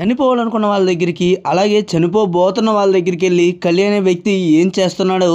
చనిపోవాలనుకున్న వాళ్ళ దగ్గరికి అలాగే చనిపోబోతున్న వాళ్ళ దగ్గరికి వెళ్ళి కళ్యాణ వ్యక్తి ఏం చేస్తున్నాడో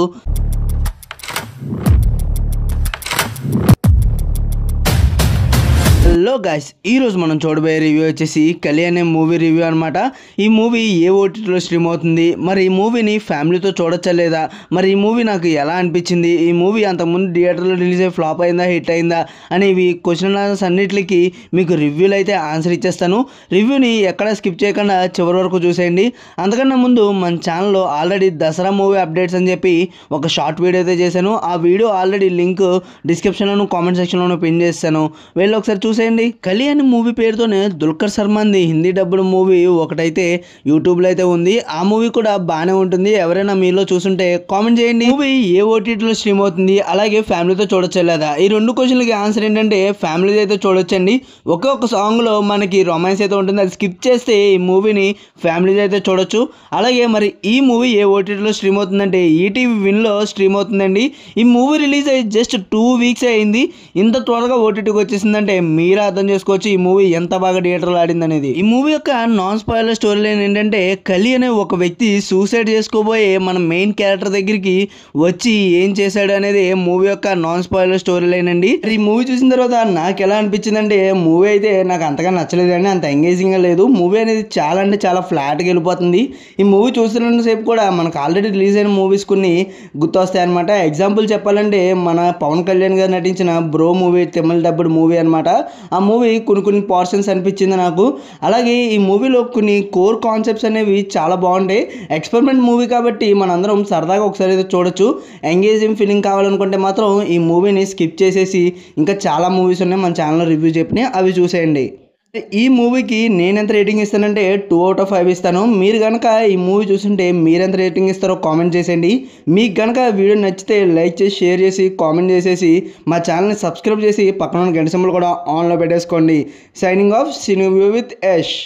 హలో గాయస్ ఈరోజు మనం చూడబోయే రివ్యూ వచ్చేసి కలి అనే మూవీ రివ్యూ అనమాట ఈ మూవీ ఏ ఓటీటీలో స్ట్రీమ్ అవుతుంది మరి ఈ మూవీని ఫ్యామిలీతో చూడొచ్చా లేదా మరి ఈ మూవీ నాకు ఎలా అనిపించింది ఈ మూవీ అంతకుముందు థియేటర్లో రిలీజ్ అయ్యి ఫ్లాప్ అయిందా హిట్ అయిందా అనేవి క్వశ్చన్ ఆన్సర్స్ అన్నిటికీ మీకు రివ్యూలు అయితే ఆన్సర్ ఇచ్చేస్తాను రివ్యూని ఎక్కడ స్కిప్ చేయకుండా చివరి వరకు చూసేయండి అంతకన్నా ముందు మన ఛానల్లో ఆల్రెడీ దసరా మూవీ అప్డేట్స్ అని చెప్పి ఒక షార్ట్ వీడియో అయితే చేశాను ఆ వీడియో ఆల్రెడీ లింక్ డిస్క్రిప్షన్లోను కామెంట్ సెక్షన్లోనూ పిన్ చేస్తాను వెళ్ళి ఒకసారి చూసేయండి అండి కళ్యాణ్ మూవీ పేరుతోనే దుల్కర్ శర్మాంది హిందీ డబ్బుడ్ మూవీ ఒకటైతే యూట్యూబ్లో అయితే ఉంది ఆ మూవీ కూడా బాగానే ఉంటుంది ఎవరైనా మీలో చూసుంటే కామెంట్ చేయండి మూవీ ఏ ఓటీటీలో స్ట్రీమ్ అవుతుంది అలాగే ఫ్యామిలీతో చూడొచ్చు లేదా ఈ రెండు క్వశ్చన్లకి ఆన్సర్ ఏంటంటే ఫ్యామిలీ అయితే చూడొచ్చండి ఒకే ఒక సాంగ్లో మనకి రొమాన్స్ అయితే ఉంటుంది అది స్కిప్ చేస్తే ఈ మూవీని ఫ్యామిలీ అయితే చూడొచ్చు అలాగే మరి ఈ మూవీ ఏ ఓటీటీలో స్ట్రీమ్ అవుతుందంటే ఈటీవీ విన్లో స్ట్రీమ్ అవుతుందండి ఈ మూవీ రిలీజ్ అయ్యి జస్ట్ టూ వీక్స్ అయింది ఇంత త్వరగా ఓటీటీకి వచ్చేసిందంటే మీరు ఈజీగా అర్థం చేసుకోవచ్చు ఈ మూవీ ఎంత బాగా థియేటర్లో అనేది ఈ మూవీ యొక్క నాన్ స్పాయిలర్ స్టోరీ లైన్ ఏంటంటే కలి అనే ఒక వ్యక్తి సూసైడ్ చేసుకోబోయే మన మెయిన్ క్యారెక్టర్ దగ్గరికి వచ్చి ఏం చేశాడు అనేది మూవీ యొక్క నాన్ స్పాయిలర్ స్టోరీ లైన్ అండి ఈ మూవీ చూసిన తర్వాత నాకు ఎలా అనిపించిందంటే మూవీ అయితే నాకు అంతగా నచ్చలేదు అండి అంత గా లేదు మూవీ అనేది చాలా అంటే చాలా ఫ్లాట్గా వెళ్ళిపోతుంది ఈ మూవీ చూస్తున్న సేపు కూడా మనకు ఆల్రెడీ రిలీజ్ అయిన మూవీస్ కొన్ని గుర్తొస్తాయి అనమాట ఎగ్జాంపుల్ చెప్పాలంటే మన పవన్ కళ్యాణ్ గారు నటించిన బ్రో మూవీ తిమ్మల డబ్బుడు మూవీ అనమాట ఆ మూవీ కొన్ని కొన్ని పోర్షన్స్ అనిపించింది నాకు అలాగే ఈ మూవీలో కొన్ని కోర్ కాన్సెప్ట్స్ అనేవి చాలా బాగుంటాయి ఎక్స్పెరిమెంట్ మూవీ కాబట్టి మనందరం సరదాగా ఒకసారి అయితే చూడొచ్చు ఎంగేజింగ్ ఫీలింగ్ కావాలనుకుంటే మాత్రం ఈ మూవీని స్కిప్ చేసేసి ఇంకా చాలా మూవీస్ ఉన్నాయి మన ఛానల్లో రివ్యూ చెప్పినాయి అవి చూసేయండి ఈ మూవీకి నేను ఎంత రేటింగ్ ఇస్తానంటే టూ అవుట్ ఆఫ్ ఫైవ్ ఇస్తాను మీరు కనుక ఈ మూవీ చూస్తుంటే మీరెంత రేటింగ్ ఇస్తారో కామెంట్ చేసేయండి మీకు కనుక వీడియో నచ్చితే లైక్ చేసి షేర్ చేసి కామెంట్ చేసేసి మా ఛానల్ని సబ్స్క్రైబ్ చేసి పక్కన ఉన్న గంట సింబల్ కూడా ఆన్లో పెట్టేసుకోండి signing off cine with Yash